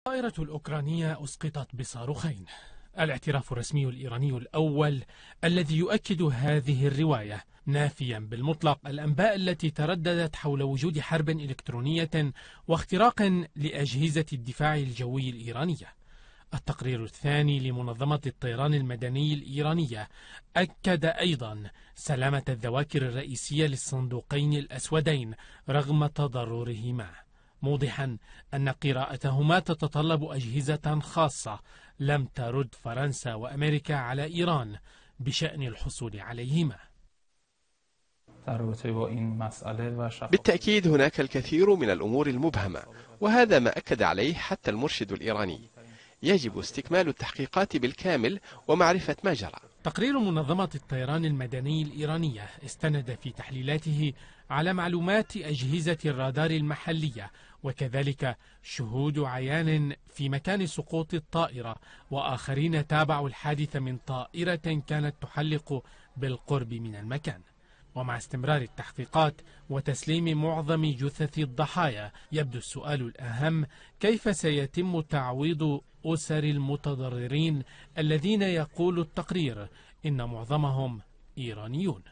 الطائرة الأوكرانية أسقطت بصاروخين الاعتراف الرسمي الإيراني الأول الذي يؤكد هذه الرواية نافيا بالمطلق الأنباء التي ترددت حول وجود حرب إلكترونية واختراق لأجهزة الدفاع الجوي الإيرانية التقرير الثاني لمنظمة الطيران المدني الإيرانية أكد أيضا سلامة الذواكر الرئيسية للصندوقين الأسودين رغم تضررهما موضحا أن قراءتهما تتطلب أجهزة خاصة لم ترد فرنسا وأمريكا على إيران بشأن الحصول عليهما بالتأكيد هناك الكثير من الأمور المبهمة وهذا ما أكد عليه حتى المرشد الإيراني يجب استكمال التحقيقات بالكامل ومعرفة ما جرى تقرير منظمة الطيران المدني الإيرانية استند في تحليلاته على معلومات أجهزة الرادار المحلية وكذلك شهود عيان في مكان سقوط الطائرة وآخرين تابعوا الحادث من طائرة كانت تحلق بالقرب من المكان ومع استمرار التحقيقات وتسليم معظم جثث الضحايا يبدو السؤال الأهم كيف سيتم تعويض أسر المتضررين الذين يقول التقرير إن معظمهم إيرانيون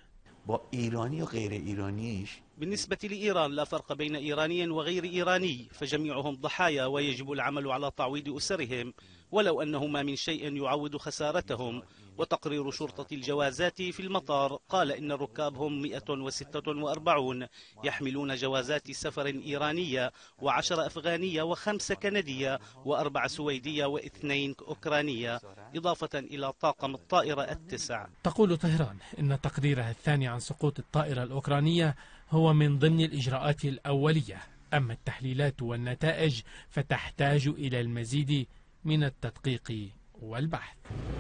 وإيراني إيرانيش بالنسبة لإيران لا فرق بين إيراني وغير إيراني فجميعهم ضحايا ويجب العمل على تعويض أسرهم ولو أنه ما من شيء يعوض خسارتهم وتقرير شرطة الجوازات في المطار قال إن الركاب هم 146 يحملون جوازات سفر إيرانية وعشر أفغانية وخمسة كندية وأربع سويدية واثنين أوكرانية إضافة إلى طاقم الطائرة التسع تقول طهران إن تقريرها الثاني عن سقوط الطائرة الأوكرانية هو من ضمن الإجراءات الأولية أما التحليلات والنتائج فتحتاج إلى المزيد من التدقيق والبحث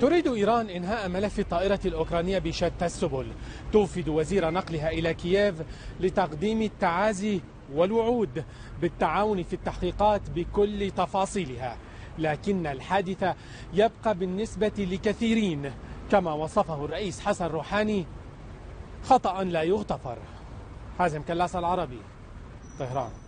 تريد إيران إنهاء ملف الطائرة الأوكرانية بشتى السبل توفد وزير نقلها إلى كييف لتقديم التعازي والوعود بالتعاون في التحقيقات بكل تفاصيلها لكن الحادث يبقى بالنسبة لكثيرين كما وصفه الرئيس حسن روحاني خطأ لا يغتفر حازم كلاس العربي طهران